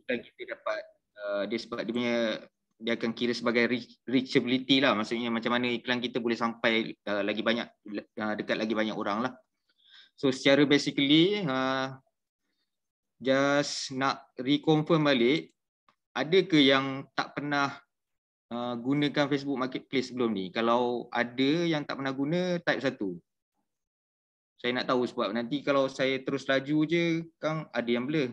ketika kita dapat uh, dia sebab dia punya dia akan kira sebagai reachability lah maksudnya macam mana iklan kita boleh sampai uh, lagi banyak uh, dekat lagi banyak orang lah so secara basically uh, just nak reconfirm balik ada ke yang tak pernah uh, gunakan Facebook Marketplace sebelum ni kalau ada yang tak pernah guna type satu saya nak tahu sebab nanti kalau saya terus laju je kang ada yang boleh.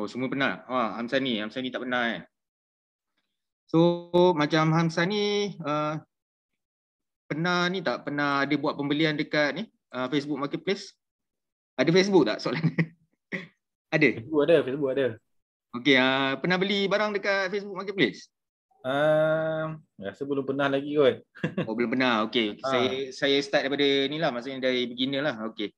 Oh semua pernah. Ha ah, Hamsan ni, Hamsan ni tak pernah eh. So macam Hamsan ni uh, pernah ni tak pernah ada buat pembelian dekat ni uh, Facebook Marketplace? Ada Facebook tak soalan? ada. Facebook ada, Facebook ada. Okey, uh, pernah beli barang dekat Facebook Marketplace? Uh, rasa belum pernah lagi kot Oh belum pernah Okay ha. Ah. saya, saya start daripada ni lah Maksudnya dari beginner lah Okay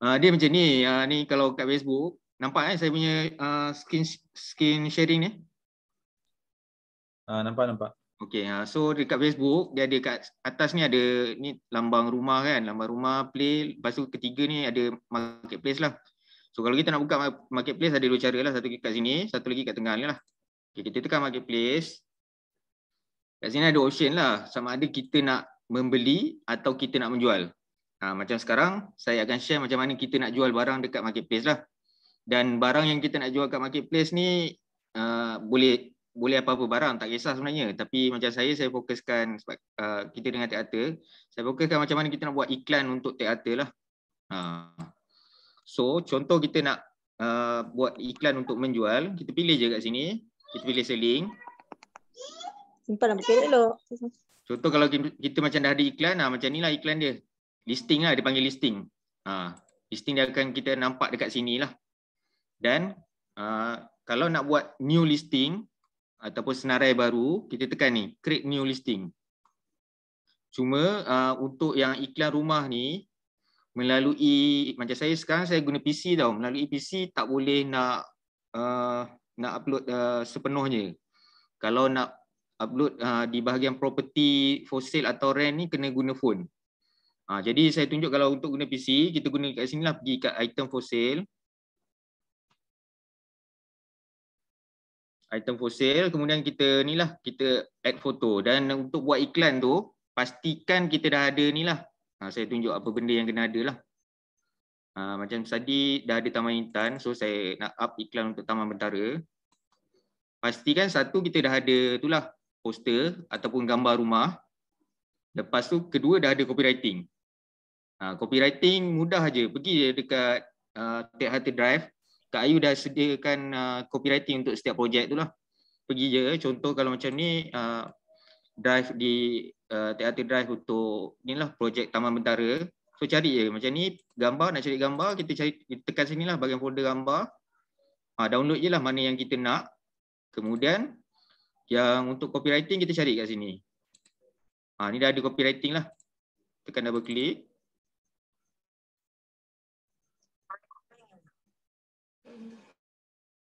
uh, Dia macam ni uh, Ni kalau kat Facebook Nampak eh saya punya uh, skin skin sharing ni? Uh, nampak nampak. Okay, uh, so dekat Facebook dia ada kat atas ni ada ni lambang rumah kan, lambang rumah play. Lepas tu ketiga ni ada marketplace lah. So kalau kita nak buka marketplace ada dua cara lah. Satu kat sini, satu lagi kat tengah ni lah. Okay, kita tekan marketplace. Kat sini ada option lah. Sama ada kita nak membeli atau kita nak menjual. Ha, macam sekarang, saya akan share macam mana kita nak jual barang dekat marketplace lah dan barang yang kita nak jual kat marketplace ni uh, boleh boleh apa-apa barang tak kisah sebenarnya tapi macam saya saya fokuskan sebab uh, kita dengan teater saya fokuskan macam mana kita nak buat iklan untuk teater lah uh, so contoh kita nak uh, buat iklan untuk menjual kita pilih je kat sini kita pilih selling simpan dalam bukit elok contoh kalau kita, kita macam dah ada iklan ah macam lah iklan dia listing lah dia panggil listing uh, listing dia akan kita nampak dekat sini lah dan uh, kalau nak buat new listing ataupun senarai baru, kita tekan ni, create new listing. Cuma uh, untuk yang iklan rumah ni, melalui, macam saya sekarang saya guna PC tau, melalui PC tak boleh nak uh, nak upload uh, sepenuhnya. Kalau nak upload uh, di bahagian property for sale atau rent ni, kena guna phone. Uh, jadi saya tunjuk kalau untuk guna PC, kita guna kat sini lah, pergi kat item for sale, item fosil kemudian kita ni lah kita add foto dan untuk buat iklan tu pastikan kita dah ada ni lah ha, saya tunjuk apa benda yang kena ada lah ha, macam tadi dah ada Taman Intan so saya nak up iklan untuk Taman Bentara pastikan satu kita dah ada tu lah poster ataupun gambar rumah lepas tu kedua dah ada copywriting ha, copywriting mudah aja pergi dekat uh, Tech Hunter Drive Kak Ayu dah sediakan uh, copywriting untuk setiap projek tu lah. Pergi je. Contoh kalau macam ni, uh, drive di uh, teater drive untuk ni lah projek Taman Bentara. So cari je. Macam ni, gambar, nak cari gambar, kita cari kita tekan sini lah bagian folder gambar. Uh, download je lah mana yang kita nak. Kemudian, yang untuk copywriting kita cari kat sini. Ha, ni dah ada copywriting lah. Tekan double click.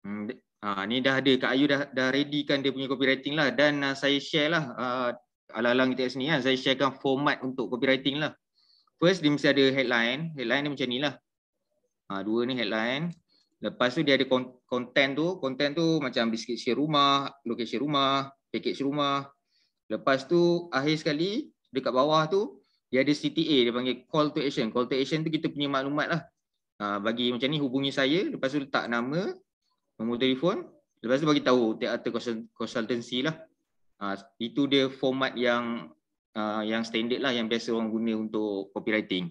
Hmm, ha, ni dah ada Kak Ayu dah dah kan dia punya copywriting lah dan uh, saya share lah uh, alang-alang kita kat sini kan saya sharekan format untuk copywriting lah. First dia mesti ada headline, headline dia macam ni lah. Ha, dua ni headline. Lepas tu dia ada content tu, content tu macam biskit description rumah, location rumah, package rumah. Lepas tu akhir sekali dekat bawah tu dia ada CTA dia panggil call to action. Call to action tu kita punya maklumat lah. Ha, bagi macam ni hubungi saya, lepas tu letak nama, nombor telefon lepas tu bagi tahu teater konsultansi lah uh, itu dia format yang uh, yang standard lah yang biasa orang guna untuk copywriting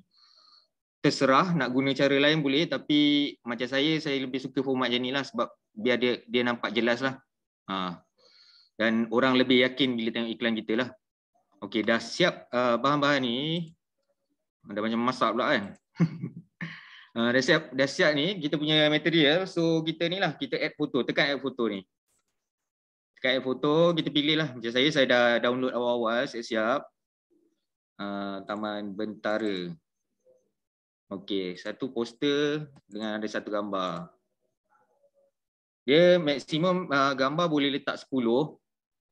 terserah nak guna cara lain boleh tapi macam saya saya lebih suka format macam ni lah sebab biar dia dia nampak jelas lah uh, dan orang lebih yakin bila tengok iklan kita lah Okey, dah siap bahan-bahan ni. Ada macam masak pula kan. Ah, dah siap dah siap ni kita punya material so kita ni lah kita add foto tekan add foto ni tekan add foto kita pilih lah macam saya saya dah download awal-awal siap, -siap. Uh, taman bentara Okay, satu poster dengan ada satu gambar dia maksimum uh, gambar boleh letak 10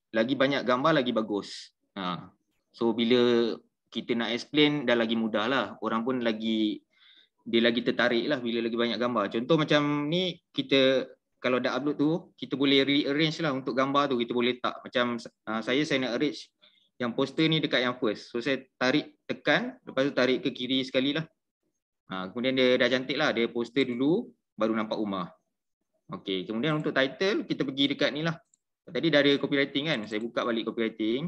lagi banyak gambar lagi bagus ha. so bila kita nak explain dah lagi mudah lah orang pun lagi dia lagi tertarik lah bila lagi banyak gambar. Contoh macam ni kita kalau dah upload tu kita boleh rearrange lah untuk gambar tu kita boleh letak macam uh, saya saya nak arrange yang poster ni dekat yang first. So saya tarik tekan lepas tu tarik ke kiri sekali lah. Ha, kemudian dia dah cantik lah. Dia poster dulu baru nampak rumah. Okay. Kemudian untuk title kita pergi dekat ni lah. Tadi dah ada copywriting kan. Saya buka balik copywriting.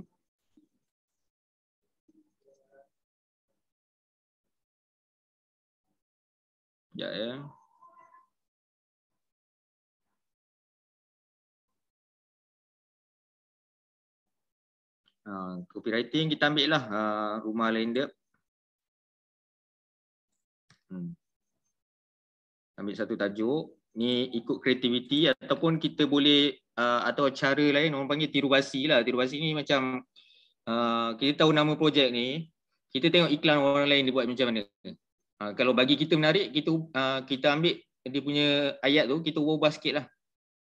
Sekejap ya. Uh, copywriting kita ambil lah uh, rumah lain dia. Hmm. Ambil satu tajuk. Ni ikut kreativiti ataupun kita boleh uh, atau cara lain orang panggil tirubasi lah. Tirubasi ni macam uh, kita tahu nama projek ni. Kita tengok iklan orang lain dia buat macam mana. Ah, kalau bagi kita menarik, kita uh, kita ambil dia punya ayat tu, kita ubah-ubah sikit lah.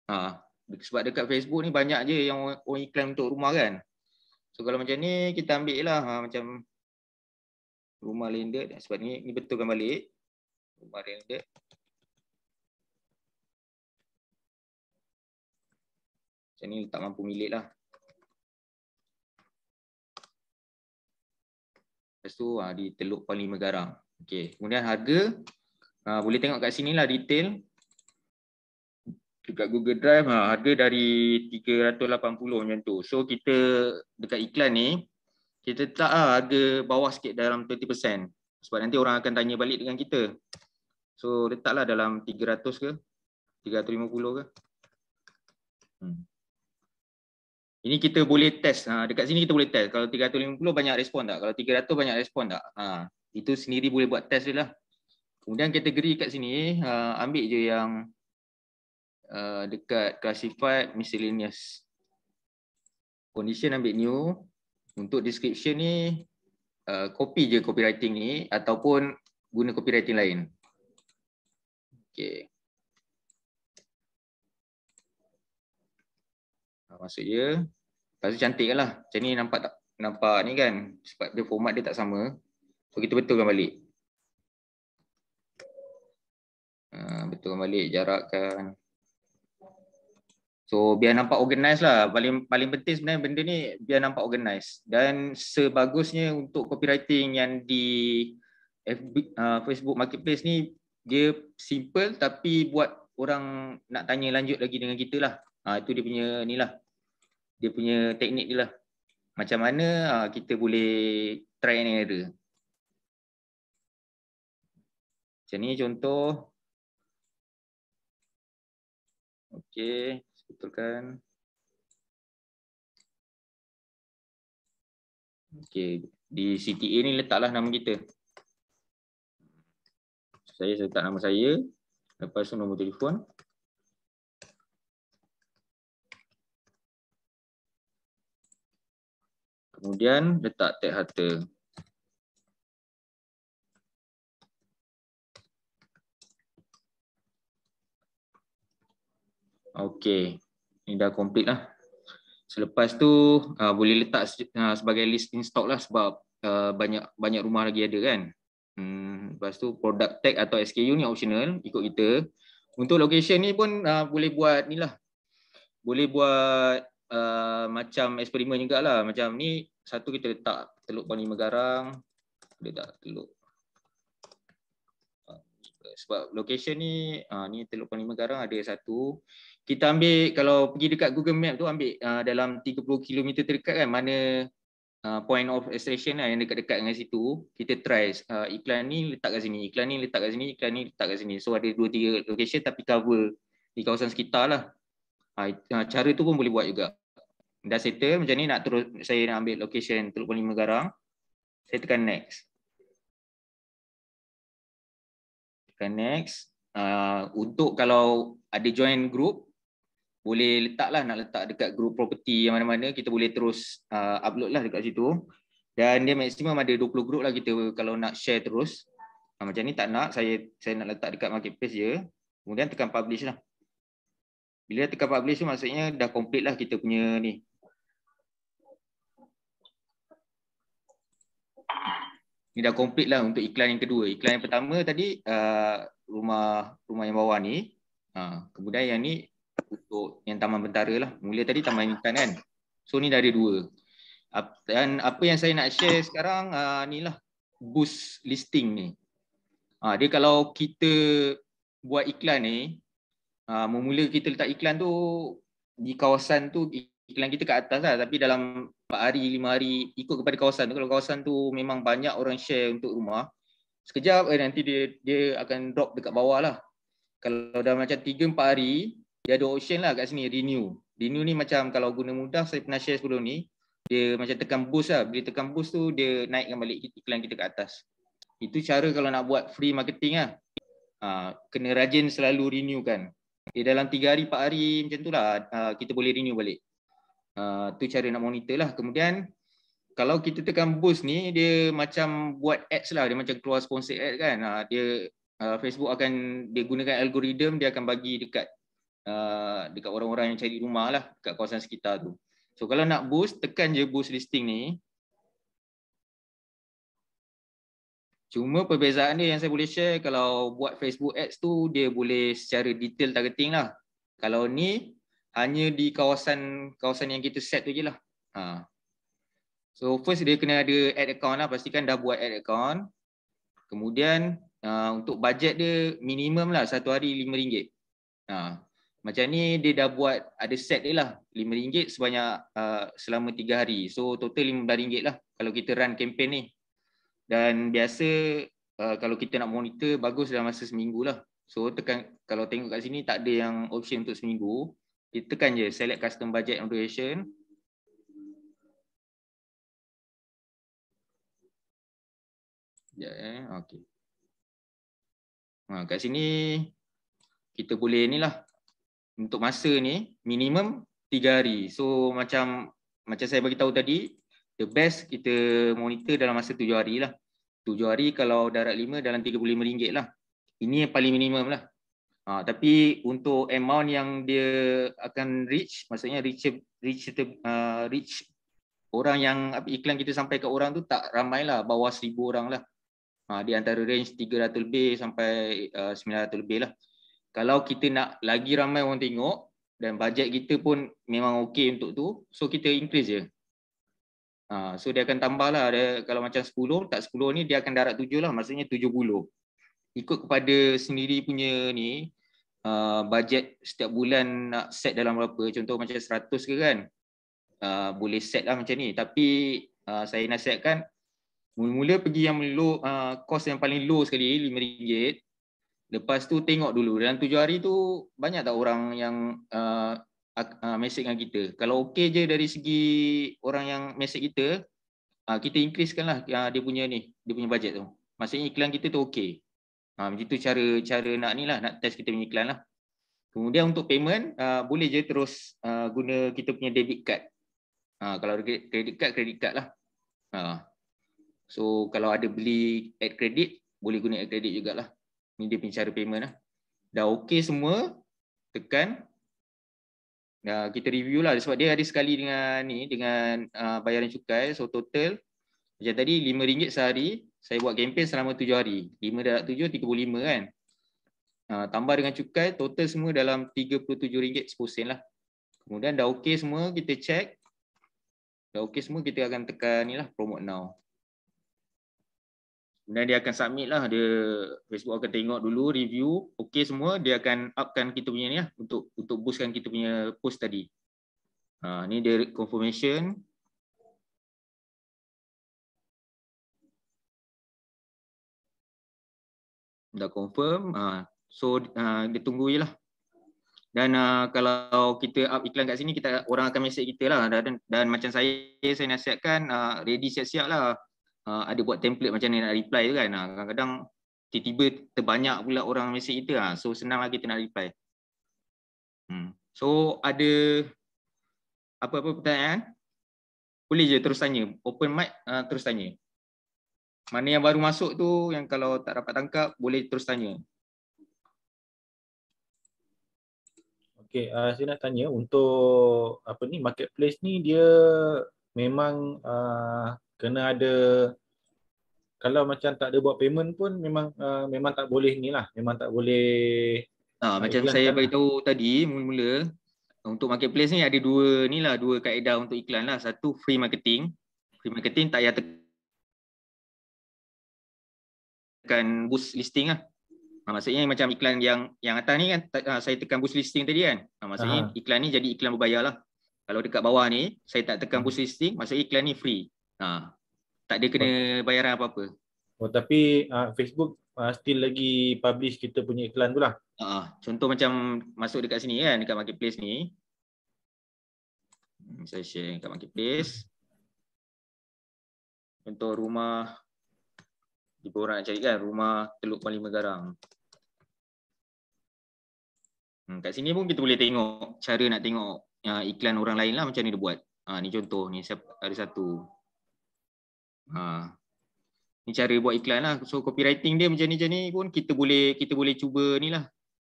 Uh, sebab dekat Facebook ni banyak je yang orang, iklan untuk rumah kan. So kalau macam ni, kita ambil lah uh, macam rumah landed. Eh, sebab ni, ni betulkan balik. Rumah landed. Macam ni tak mampu milik lah. Lepas tu uh, di Teluk Panglima Garang. Okey, kemudian harga uh, boleh tengok kat sini lah detail dekat Google Drive ha, harga dari 380 macam tu. So kita dekat iklan ni kita tak ha, ah, harga bawah sikit dalam 30% sebab nanti orang akan tanya balik dengan kita. So letaklah dalam 300 ke 350 ke. Hmm. Ini kita boleh test ha, dekat sini kita boleh test kalau 350 banyak respon tak? Kalau 300 banyak respon tak? Ha, itu sendiri boleh buat test dia lah. Kemudian kategori kat sini, uh, ambil je yang uh, dekat classified miscellaneous. Condition ambil new. Untuk description ni, uh, copy je copywriting ni ataupun guna copywriting lain. Okay. Ah, Masuk je. Lepas tu cantik kan lah. Macam ni nampak tak? Nampak ni kan. Sebab dia format dia tak sama. So kita betulkan balik. Ha, betulkan balik jarakkan. So biar nampak organize lah. Paling paling penting sebenarnya benda ni biar nampak organize dan sebagusnya untuk copywriting yang di FB, uh, ha, Facebook Marketplace ni dia simple tapi buat orang nak tanya lanjut lagi dengan kita lah. Ha, itu dia punya ni lah. Dia punya teknik dia lah. Macam mana ha, kita boleh try and error. Macam ni contoh. Okey, betulkan. Okey, di CTA ni letaklah nama kita. Saya letak nama saya, lepas tu nombor telefon. Kemudian letak tag harta. Okey. Ini dah complete lah. Selepas tu uh, boleh letak uh, sebagai list in stock lah sebab uh, banyak banyak rumah lagi ada kan. Hmm, lepas tu product tag atau SKU ni optional ikut kita. Untuk location ni pun uh, boleh buat ni lah. Boleh buat uh, macam eksperimen juga lah. Macam ni satu kita letak teluk Pani Megarang. Boleh tak teluk. sebab location ni, ni teluk Pani Megarang ada satu kita ambil kalau pergi dekat Google Map tu ambil uh, dalam 30 km terdekat kan mana uh, point of extraction lah yang dekat-dekat dengan situ kita try uh, iklan ni letak kat sini iklan ni letak kat sini iklan ni letak kat sini so ada dua tiga location tapi cover di kawasan sekitar lah uh, cara tu pun boleh buat juga dah settle macam ni nak terus saya nak ambil location Teluk Lima Garang saya tekan next tekan next Uh, untuk kalau ada join group boleh letak lah nak letak dekat grup property yang mana-mana kita boleh terus uh, upload lah dekat situ dan dia maksimum ada 20 grup lah kita kalau nak share terus uh, macam ni tak nak saya saya nak letak dekat marketplace je kemudian tekan publish lah bila tekan publish tu maksudnya dah complete lah kita punya ni ni dah complete lah untuk iklan yang kedua iklan yang pertama tadi uh, rumah rumah yang bawah ni uh, kemudian yang ni untuk yang taman bentara lah. Mula tadi taman ikan kan. So ni dah ada dua. Dan apa yang saya nak share sekarang uh, ni lah boost listing ni. Ha, dia kalau kita buat iklan ni, ha, ah, memula kita letak iklan tu di kawasan tu, iklan kita kat atas lah. Tapi dalam 4 hari, 5 hari ikut kepada kawasan tu. Kalau kawasan tu memang banyak orang share untuk rumah, sekejap eh, nanti dia dia akan drop dekat bawah lah. Kalau dah macam 3-4 hari, dia ada option lah kat sini renew. Renew ni macam kalau guna mudah saya pernah share sebelum ni, dia macam tekan boost lah. Bila tekan boost tu dia naikkan balik iklan kita ke atas. Itu cara kalau nak buat free marketing lah. Ha, kena rajin selalu renew kan. Dia dalam 3 hari 4 hari macam tu lah ha, kita boleh renew balik. Ha, tu cara nak monitor lah. Kemudian kalau kita tekan boost ni dia macam buat ads lah. Dia macam keluar sponsor ads kan. Ha, dia ha, Facebook akan dia gunakan algoritma dia akan bagi dekat Ah, dekat orang-orang yang cari rumah lah dekat kawasan sekitar tu. So kalau nak boost, tekan je boost listing ni. Cuma perbezaan dia yang saya boleh share kalau buat Facebook Ads tu dia boleh secara detail targeting lah. Kalau ni hanya di kawasan kawasan yang kita set tu je lah. Ha. So first dia kena ada ad account lah. Pastikan dah buat ad account. Kemudian uh, untuk budget dia minimum lah satu hari RM5. Ha. Macam ni dia dah buat ada set dia lah RM5 sebanyak uh, selama 3 hari. So total RM15 lah kalau kita run kempen ni. Dan biasa uh, kalau kita nak monitor bagus dalam masa seminggu lah. So tekan kalau tengok kat sini tak ada yang option untuk seminggu. Kita tekan je select custom budget and duration. Ya, eh. okey. Ha, kat sini kita boleh ni lah untuk masa ni minimum 3 hari. So macam macam saya bagi tahu tadi, the best kita monitor dalam masa 7 hari lah. 7 hari kalau darat 5 dalam RM35 lah. Ini yang paling minimum lah. Ha, tapi untuk amount yang dia akan reach, maksudnya reach reach uh, reach orang yang iklan kita sampai ke orang tu tak ramai lah, bawah 1000 orang lah. Ha, di antara range 300 lebih sampai uh, 900 lebih lah kalau kita nak lagi ramai orang tengok dan bajet kita pun memang okey untuk tu, so kita increase je. Ha, so dia akan tambah lah, dia, kalau macam 10, tak 10 ni dia akan darat 7 lah, maksudnya 70. Ikut kepada sendiri punya ni, uh, ha, bajet setiap bulan nak set dalam berapa, contoh macam 100 ke kan, uh, boleh set lah macam ni. Tapi uh, saya nasihatkan, mula-mula pergi yang low, uh, cost yang paling low sekali, RM5, Lepas tu tengok dulu dalam tujuh hari tu banyak tak orang yang uh, uh, message dengan kita. Kalau okey je dari segi orang yang message kita, uh, kita increasekanlah uh, dia punya ni, dia punya bajet tu. Maksudnya iklan kita tu okey. Ha uh, begitu cara cara nak ni lah, nak test kita punya iklan lah. Kemudian untuk payment uh, boleh je terus uh, guna kita punya debit card. Uh, kalau kredit card credit card lah. Uh, so kalau ada beli add credit boleh guna add credit jugalah. Ni dia pencara payment lah. Dah okey semua. Tekan. Nah, kita review lah sebab dia ada sekali dengan ni dengan uh, bayaran cukai so total macam tadi RM5 sehari saya buat kempen selama 7 hari 5 darab 7 35 kan uh, tambah dengan cukai total semua dalam RM37 10 sen lah kemudian dah okey semua kita check dah okey semua kita akan tekan ni lah promote now Kemudian dia akan submit lah, dia, Facebook akan tengok dulu, review, okey semua, dia akan upkan kita punya ni lah, untuk, untuk boostkan kita punya post tadi. Ha, ni dia confirmation. Dah confirm, ha, so ha, dia tunggu lah. Dan ha, kalau kita up iklan kat sini, kita orang akan message kita lah. Dan, dan, macam saya, saya nasihatkan, ha, ready siap-siap lah. Ah, ada buat template macam ni nak reply tu kan ah, kadang-kadang tiba-tiba terbanyak pula orang mesej kita ha. so senang lagi kita nak reply hmm. so ada apa-apa pertanyaan boleh je terus tanya open mic uh, terus tanya mana yang baru masuk tu yang kalau tak dapat tangkap boleh terus tanya Okay, uh, saya nak tanya untuk apa ni marketplace ni dia memang uh, kena ada kalau macam tak ada buat payment pun memang uh, memang tak boleh ni lah memang tak boleh ha, uh, macam saya lah. bagi tahu tadi mula-mula untuk marketplace ni ada dua ni lah dua kaedah untuk iklan lah satu free marketing free marketing tak payah tekan boost listing lah Ha, maksudnya macam iklan yang yang atas ni kan ha, saya tekan boost listing tadi kan. Ha, maksudnya Aha. iklan ni jadi iklan berbayar lah. Kalau dekat bawah ni saya tak tekan hmm. boost listing, maksudnya iklan ni free. Ha. Tak ada kena bayaran apa-apa. Oh tapi uh, Facebook uh, still lagi publish kita punya iklan tu lah. Ha, ha. Contoh macam masuk dekat sini kan dekat marketplace ni. Hmm, saya share dekat marketplace. Contoh rumah tiba orang nak cari kan rumah Teluk Kuala Lima Garang. Hmm, kat sini pun kita boleh tengok cara nak tengok uh, iklan orang lain lah macam ni dia buat. Ha, ni contoh ni ada satu. Ha. Ni cara buat iklan lah. So copywriting dia macam ni macam ni pun kita boleh kita boleh cuba ni lah.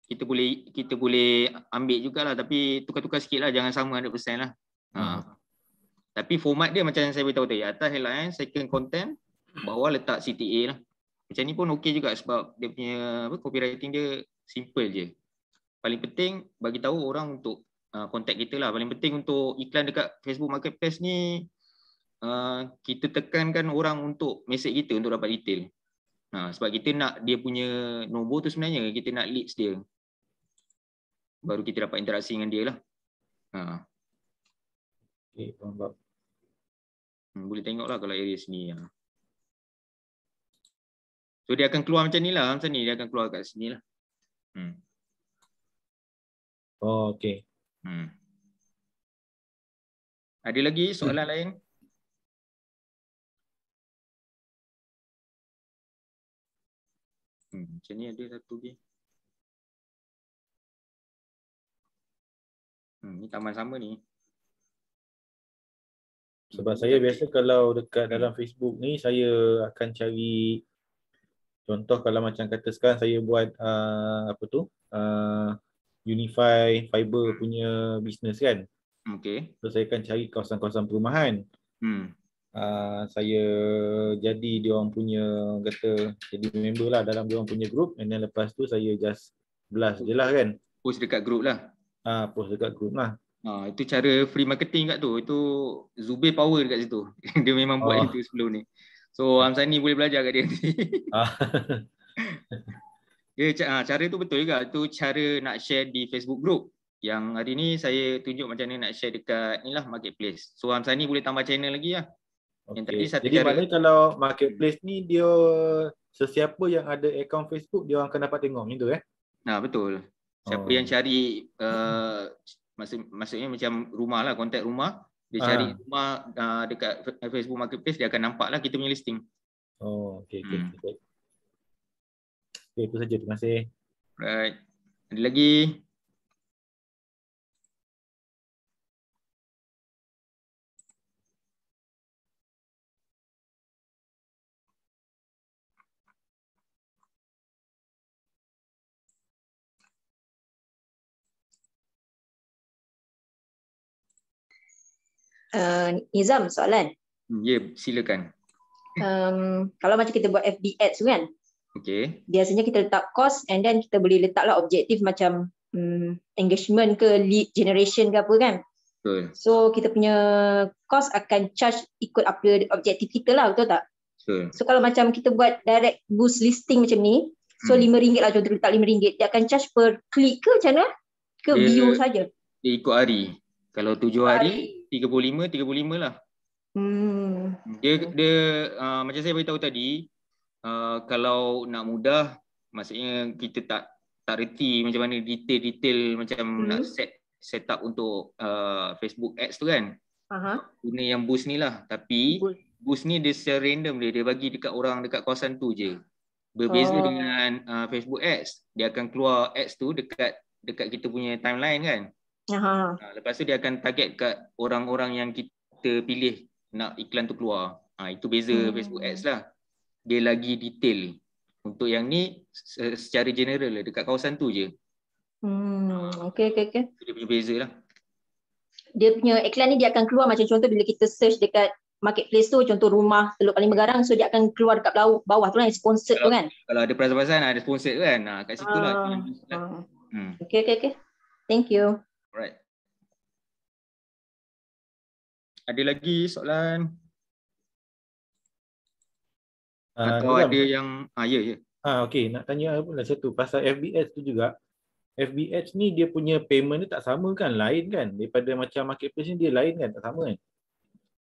Kita boleh kita boleh ambil jugalah tapi tukar-tukar sikit lah jangan sama 100% lah. Ha. Hmm. Tapi format dia macam yang saya beritahu tadi. Atas headline, second content, bawah letak CTA lah. Macam ni pun okey juga sebab dia punya apa, copywriting dia simple je. Paling penting bagi tahu orang untuk uh, contact kita lah. Paling penting untuk iklan dekat Facebook Marketplace ni uh, kita tekankan orang untuk mesej kita untuk dapat detail. Uh, sebab kita nak dia punya nombor tu sebenarnya kita nak leads dia. Baru kita dapat interaksi dengan dia lah. Uh. Okay, tuan -tuan. Hmm, boleh tengoklah kalau area sini. Uh. So dia akan keluar macam ni lah. Macam ni dia akan keluar kat sini lah. Hmm. Oh, okay. Hmm. Ada lagi soalan hmm. lain? Hmm, macam ni ada satu lagi. Hmm, ni taman sama ni. Sebab saya biasa kalau dekat dalam Facebook ni saya akan cari contoh kalau macam kata sekarang saya buat uh, apa tu uh, Unify Fiber punya bisnes kan. Hmm, okey. So saya akan cari kawasan-kawasan perumahan. Hmm. Ah, saya jadi dia orang punya kata jadi member lah dalam dia orang punya group and then lepas tu saya just blast je lah kan post dekat group lah ah uh, post dekat group lah ah uh, itu cara free marketing kat tu itu Zubir power dekat situ dia memang buat oh. itu sebelum ni so Hamzah ni boleh belajar kat dia nanti Ya, yeah, ah, cara tu betul juga. Tu cara nak share di Facebook group. Yang hari ni saya tunjuk macam ni nak share dekat inilah lah marketplace. So, Hamzah ni boleh tambah channel lagi lah. Okay. Yang tadi Jadi maknanya kalau marketplace ni dia sesiapa yang ada account Facebook dia orang akan dapat tengok gitu eh. Nah betul. Siapa oh. yang cari uh, eh, maksud, maksudnya macam rumah lah kontak rumah dia ha. cari ah. rumah uh, dekat Facebook marketplace dia akan nampak lah kita punya listing. Oh okey okey. Hmm. Okay, itu saja terima kasih. Right. Ada lagi? uh, Nizam soalan. Hmm, ya, silakan. Um, kalau macam kita buat FB ads kan. Okay. Biasanya kita letak cost and then kita boleh letak lah objektif macam um, engagement ke lead generation ke apa kan. Betul. So kita punya cost akan charge ikut apa objektif kita lah betul tak? Betul. So kalau macam kita buat direct boost listing macam ni, so RM5 hmm. lah contoh letak RM5, dia akan charge per click ke macam mana? Ke dia, view saja. Dia ikut hari. Kalau tujuh hari 35 35 lah. Hmm. Dia dia uh, macam saya beritahu tadi uh, kalau nak mudah maksudnya kita tak tak reti macam mana detail-detail macam hmm. nak set set up untuk uh, Facebook Ads tu kan. Aha. Guna yang boost ni lah tapi boost. boost ni dia secara random dia dia bagi dekat orang dekat kawasan tu je. Berbeza oh. dengan uh, Facebook Ads, dia akan keluar ads tu dekat dekat kita punya timeline kan. Aha. Ha, lepas tu dia akan target kat orang-orang yang kita pilih nak iklan tu keluar. Ha, itu beza hmm. Facebook Ads lah. Dia lagi detail. Untuk yang ni secara general lah dekat kawasan tu je. Hmm. Ha, okay, okay, okay. Itu dia punya beza lah. Dia punya iklan ni dia akan keluar macam contoh bila kita search dekat marketplace tu contoh rumah Teluk Paling Megarang so dia akan keluar dekat bawah, bawah tu kan lah sponsor kalau, tu kan. Kalau ada perasaan-perasaan ada sponsor tu kan. Ha, kat situ ha. lah. Ha. Hmm. Okay, okay, okay. Thank you. Alright. Ada lagi soalan? Uh, Atau ada yang ah, ya ya. Ah okey nak tanya apa lah satu pasal FBS tu juga. FBS ni dia punya payment ni tak sama kan lain kan daripada macam marketplace ni dia lain kan tak sama kan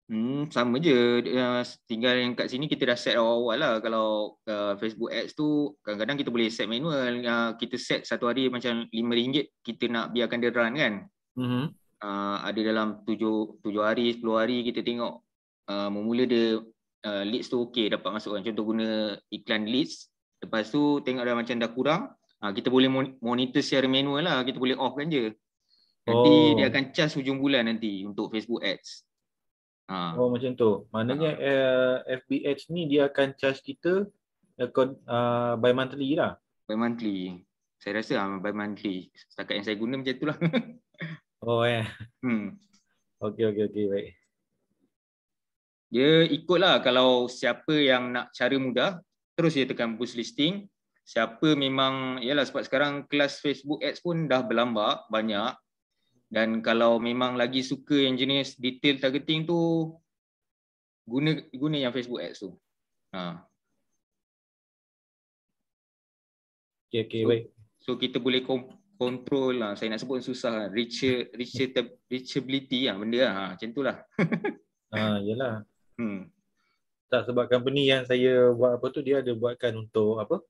Hmm, sama je uh, tinggal yang kat sini kita dah set awal-awal lah kalau uh, Facebook Ads tu kadang-kadang kita boleh set manual uh, kita set satu hari macam RM5 kita nak biarkan dia run kan mm-hmm. uh, ada dalam 7, 7 hari 10 hari kita tengok uh, memula dia uh, leads tu okey dapat masuk kan contoh guna iklan leads lepas tu tengok dah macam dah kurang uh, kita boleh monitor secara manual lah kita boleh off kan je nanti oh. dia akan charge hujung bulan nanti untuk Facebook Ads Ha. Oh macam tu. Maknanya ha. uh, eh, FBH ni dia akan charge kita uh, eh, ah, by monthly lah. By monthly. Saya rasa uh, ah, by monthly. Setakat yang saya guna macam tu lah. oh eh. Hmm. Okay, okay, okay. Baik. Dia ikutlah kalau siapa yang nak cara mudah, terus dia tekan boost listing. Siapa memang, ialah sebab sekarang kelas Facebook Ads pun dah berlambak banyak dan kalau memang lagi suka yang jenis detail targeting tu guna guna yang Facebook Ads tu. Ha. Okay, okay, so, baik. So kita boleh control lah. Saya nak sebut susah lah. Reach, reach, reachability lah benda lah. Ha, macam tu lah. ha, ah, yelah. Hmm. Tak sebab company yang saya buat apa tu dia ada buatkan untuk apa?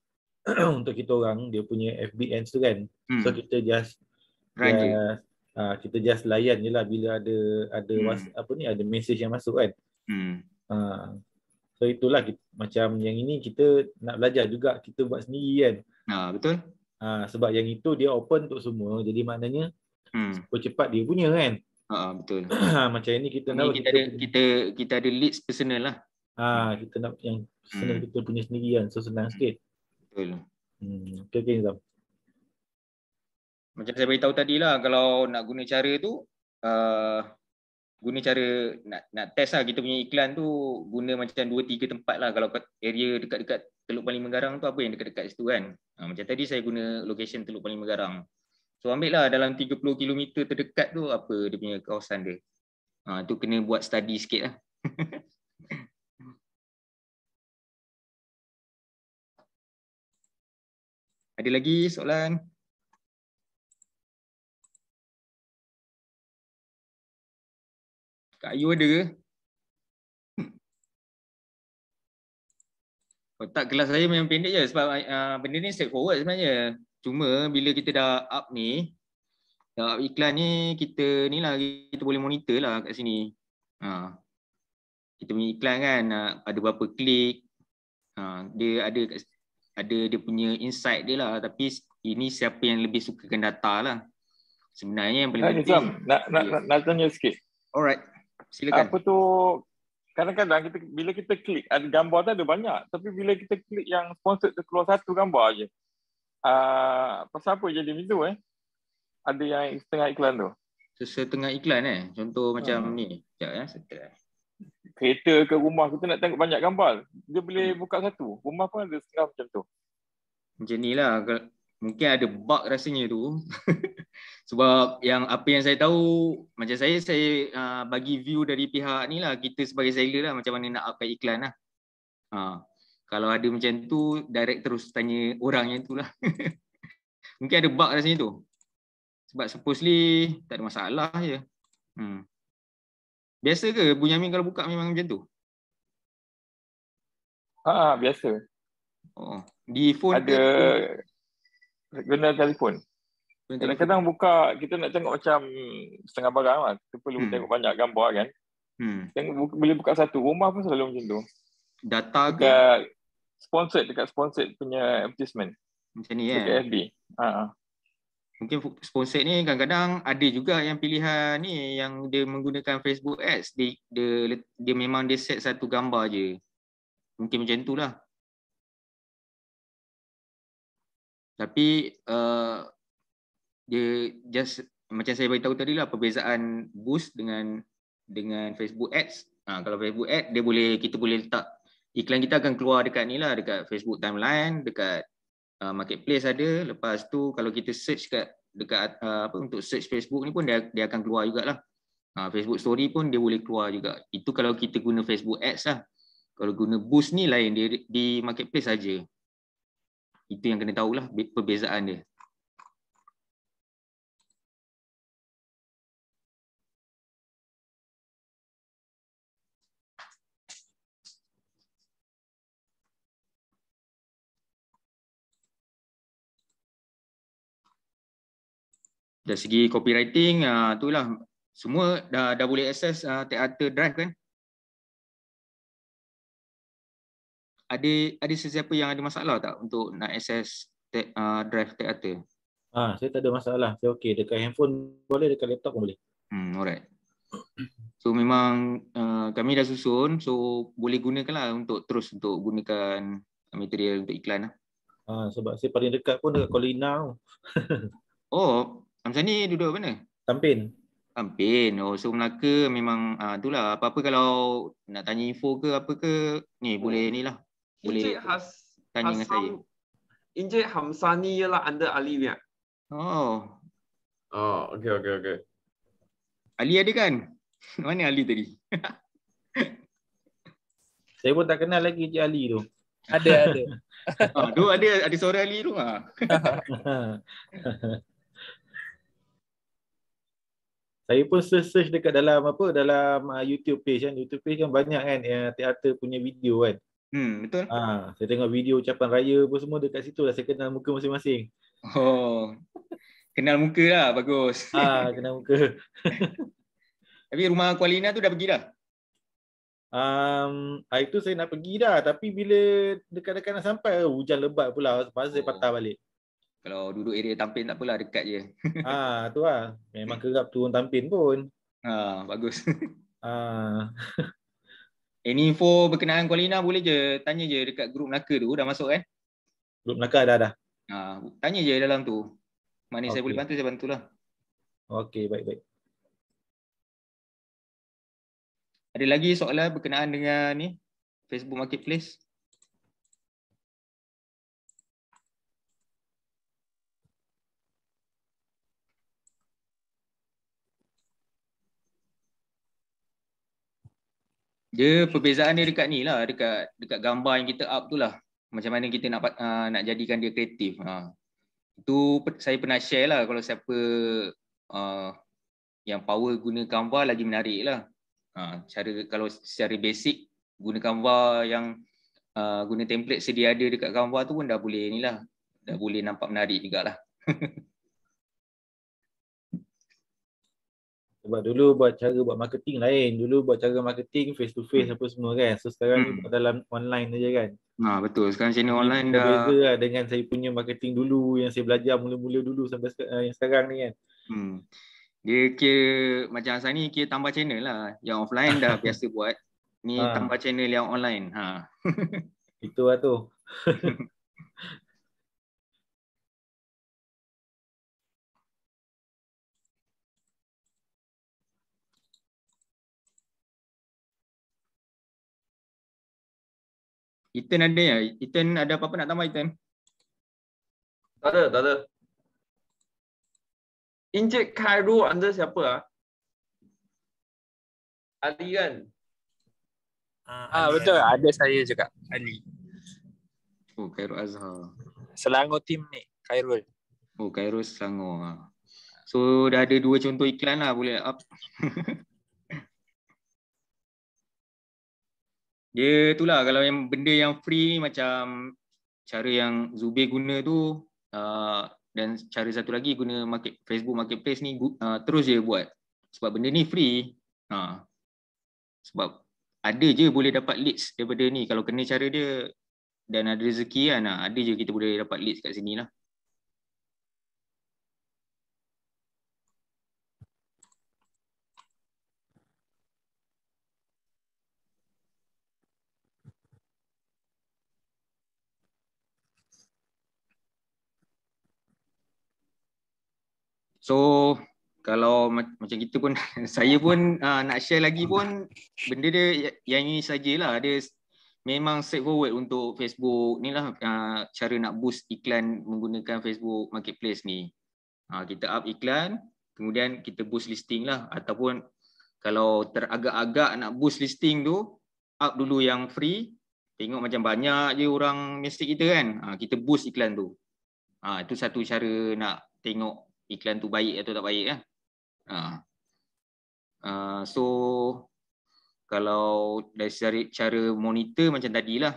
untuk kita orang dia punya FBN, tu kan. Hmm. So kita just Run Ha, kita just layan je lah bila ada ada hmm. was, apa ni ada message yang masuk kan. Hmm. Uh, so itulah kita, macam yang ini kita nak belajar juga kita buat sendiri kan. Ha, betul. Uh, sebab yang itu dia open untuk semua jadi maknanya hmm. cepat dia punya kan. Ha, betul. macam ini kita ini nak kita, kita, ada, kita kita ada lead personal lah. Ha, uh, kita nak yang personal hmm. kita punya sendiri kan. So senang hmm. sikit. Betul. Hmm. Okay, okay, Zab macam saya beritahu tadi lah kalau nak guna cara tu uh, guna cara nak nak test lah kita punya iklan tu guna macam 2 3 tempat lah kalau area dekat-dekat Teluk Paling Menggarang tu apa yang dekat-dekat situ kan ha, macam tadi saya guna location Teluk Paling Menggarang so ambil lah dalam 30 km terdekat tu apa dia punya kawasan dia ha, tu kena buat study sikit lah ada lagi soalan? Kak Yu ada ke? Hmm. Oh, tak, kelas saya memang pendek je sebab uh, benda ni straightforward sebenarnya. Cuma bila kita dah up ni, dah up iklan ni, kita ni lah, kita boleh monitor lah kat sini. Uh, kita punya iklan kan, uh, ada berapa klik, uh, dia ada ada dia punya insight dia lah. Tapi ini siapa yang lebih sukakan data lah. Sebenarnya yang paling penting. Nak, nak, nak, nak tanya sikit. Alright silakan. Apa tu kadang-kadang kita bila kita klik gambar tu ada banyak tapi bila kita klik yang sponsor tu keluar satu gambar aje. Uh, pasal apa jadi macam eh? Ada yang setengah iklan tu. Setengah iklan eh. Contoh hmm. macam ni. Sekejap ya. Eh? Setelah. Kereta ke rumah kita nak tengok banyak gambar. Dia boleh hmm. buka satu. Rumah pun ada setengah macam tu. Macam ni lah. Mungkin ada bug rasanya tu. Sebab yang apa yang saya tahu macam saya saya uh, bagi view dari pihak ni lah kita sebagai seller lah macam mana nak upkan iklan lah. Uh, kalau ada macam tu direct terus tanya orang yang lah Mungkin ada bug rasanya tu. Sebab supposedly tak ada masalah je. Hmm. Biasa ke Bunyamin kalau buka memang macam tu? Ha, ha biasa. Oh, di phone ada guna telefon. Kadang-kadang buka, kita nak tengok macam setengah barang lah. Kita perlu hmm. tengok banyak gambar kan. Hmm. Tengok, buka, boleh buka satu. Rumah pun selalu macam tu. Data ke? Dekat sponsored, dekat sponsored punya advertisement. Macam ni kan? eh. FB. Ha. Mungkin sponsor ni kadang-kadang ada juga yang pilihan ni yang dia menggunakan Facebook Ads. Dia, dia, dia memang dia set satu gambar je. Mungkin macam tu lah. Tapi uh, dia just macam saya beritahu tadi lah perbezaan boost dengan dengan Facebook Ads. Ha, kalau Facebook Ads dia boleh kita boleh letak iklan kita akan keluar dekat ni lah dekat Facebook timeline dekat uh, marketplace ada lepas tu kalau kita search dekat dekat ha, uh, apa untuk search Facebook ni pun dia dia akan keluar jugaklah. Ha, Facebook story pun dia boleh keluar juga. Itu kalau kita guna Facebook Ads lah. Kalau guna boost ni lain dia di marketplace saja. Itu yang kena tahulah perbezaan dia. dari segi copywriting uh, tu lah semua dah, dah boleh access uh, ah, teater drive kan ada ada sesiapa yang ada masalah tak untuk nak access te, uh, drive teater ha, saya tak ada masalah saya okey dekat handphone boleh dekat laptop pun boleh hmm, alright So memang uh, kami dah susun so boleh lah untuk terus untuk gunakan material untuk iklan lah. Ha, sebab saya paling dekat pun dekat Kolina. oh, Hamzah ni duduk mana? Tampin. Tampin. Oh, so Melaka memang ah uh, itulah apa-apa kalau nak tanya info ke apa ke ni hmm. boleh ni lah. Boleh. Encik Has tanya dengan saya. Encik Hamzah ni ialah under Ali ya. Oh. Oh, okey okey okey. Ali ada kan? mana Ali tadi? saya pun tak kenal lagi Encik Ali tu. Ada ada. Ah, oh, ada ada suara Ali tu ah saya pun search-search dekat dalam apa dalam uh, YouTube page kan YouTube page kan banyak kan uh, teater punya video kan hmm betul ha, saya tengok video ucapan raya pun semua dekat situ lah saya kenal muka masing-masing oh kenal muka lah bagus ha, kenal muka tapi rumah Kualina tu dah pergi dah Um, itu saya nak pergi dah Tapi bila dekat-dekat nak sampai oh, Hujan lebat pula Sebab saya patah oh. balik kalau duduk area tampin tak apalah dekat je. Ha tu lah. Memang kerap turun tampin pun. Ha bagus. Ha. Any info berkenaan Kualina boleh je tanya je dekat grup Melaka tu dah masuk kan? Eh? Grup Melaka dah dah. Ha tanya je dalam tu. Mana okay. saya boleh bantu saya bantulah. Okey baik baik. Ada lagi soalan berkenaan dengan ni Facebook Marketplace? Dia perbezaan dia dekat ni lah, dekat, dekat gambar yang kita up tu lah. Macam mana kita nak uh, nak jadikan dia kreatif. Ha. Itu saya pernah share lah kalau siapa uh, yang power guna gambar lagi menarik lah. Ha. Cara, kalau secara basic guna gambar yang uh, guna template sedia ada dekat gambar tu pun dah boleh ni lah. Dah boleh nampak menarik juga lah. Sebab dulu buat cara buat marketing lain. Dulu buat cara marketing face to face apa semua kan. So sekarang hmm. ni dalam online saja kan. Ha nah, betul. Sekarang channel online dah beza lah dengan saya punya marketing dulu yang saya belajar mula-mula dulu sampai uh, yang sekarang ni kan. Hmm. Dia kira macam asal ni kira tambah channel lah. Yang offline dah biasa buat. Ni ha. tambah channel yang online. Ha. Itu lah tu. Ethan ada ya? Ethan ada apa-apa nak tambah Ethan? Tak ada, tak ada. Injek Cairo anda siapa ah? Ali kan? Ah, ah betul, Ali. ada saya juga. Ali. Oh, Cairo Azhar. Selangor tim ni, Khairul. Oh, Khairul Selangor. Ah. So, dah ada dua contoh iklan lah boleh up. Dia itulah kalau yang benda yang free macam cara yang Zubir guna tu uh, dan cara satu lagi guna market Facebook marketplace ni uh, terus je buat sebab benda ni free uh, sebab ada je boleh dapat leads daripada ni kalau kena cara dia dan ada rezeki kan uh, ada je kita boleh dapat leads kat sini lah So kalau macam kita pun saya pun uh, nak share lagi pun benda dia ya-, yang ini sajalah Ada memang straight forward untuk Facebook ni lah uh, cara nak boost iklan menggunakan Facebook Marketplace ni. Uh, kita up iklan kemudian kita boost listing lah ataupun kalau teragak-agak nak boost listing tu up dulu yang free tengok macam banyak je orang mesti kita kan uh, kita boost iklan tu. Uh, itu satu cara nak tengok iklan tu baik atau tak baik kan. Ha. Uh, so kalau dari cara, cara monitor macam tadilah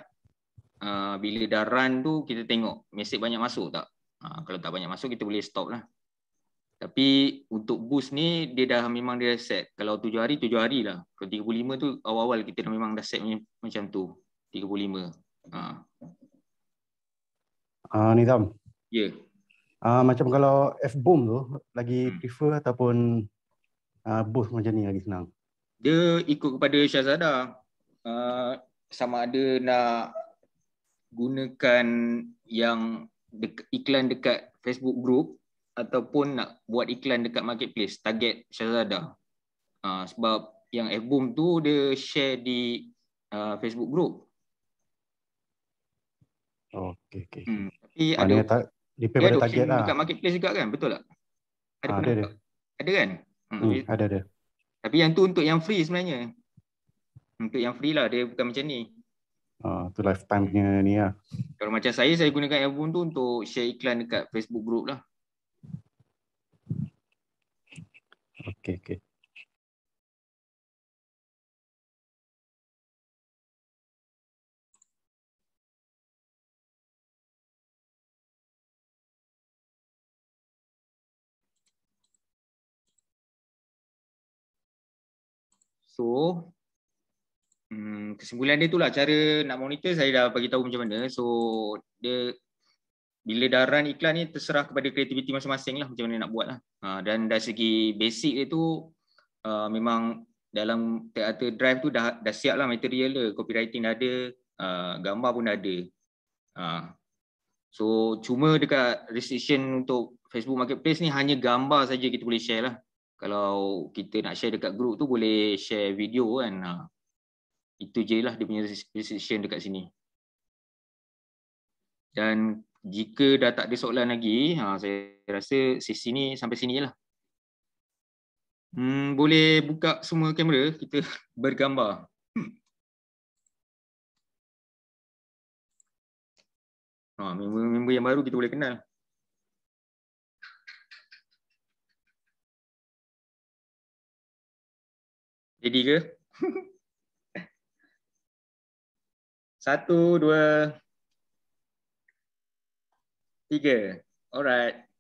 uh, bila dah run tu kita tengok mesej banyak masuk tak. Uh, kalau tak banyak masuk kita boleh stop lah. Tapi untuk boost ni dia dah memang dia set. Kalau tujuh hari tujuh hari lah. Kalau tiga puluh lima tu awal-awal kita dah memang dah set macam tu. tiga puluh lima. Ah ni Nizam. Yeah. Uh, macam kalau F-boom tu, lagi hmm. prefer ataupun uh, boost macam ni lagi senang? Dia ikut kepada Syazada. Uh, ah, sama ada nak gunakan yang dek- iklan dekat Facebook group ataupun nak buat iklan dekat marketplace, target Syazada. Uh, sebab yang F-boom tu dia share di uh, Facebook group. Oh, okay, okay. Hmm. Tapi Mana ada... Tak- Depend pada target lah. Dekat marketplace juga kan, betul tak? Ada, ha, ada, ada. ada kan? Hmm, hmm, ada, ada. Tapi yang tu untuk yang free sebenarnya. Untuk yang free lah, dia bukan macam ni. Ah, tu lifetime punya ni lah. Kalau macam saya, saya gunakan earphone tu untuk share iklan dekat Facebook group lah. Okay, okay. So hmm, kesimpulan dia itulah cara nak monitor saya dah bagi tahu macam mana. So dia bila dah run iklan ni terserah kepada kreativiti masing-masing lah macam mana nak buat lah. Ha, dan dari segi basic dia tu uh, memang dalam teater drive tu dah, dah siap lah material dia. Copywriting dah ada, uh, gambar pun dah ada. Ha. So cuma dekat restriction untuk Facebook Marketplace ni hanya gambar saja kita boleh share lah kalau kita nak share dekat grup tu boleh share video kan ha. itu je lah dia punya restriction dekat sini dan jika dah tak ada soalan lagi ha, saya rasa sesi ni sampai sini je lah hmm, boleh buka semua kamera kita bergambar hmm. ha, member, member yang baru kita boleh kenal Jadi ke? Satu, dua, tiga. Alright.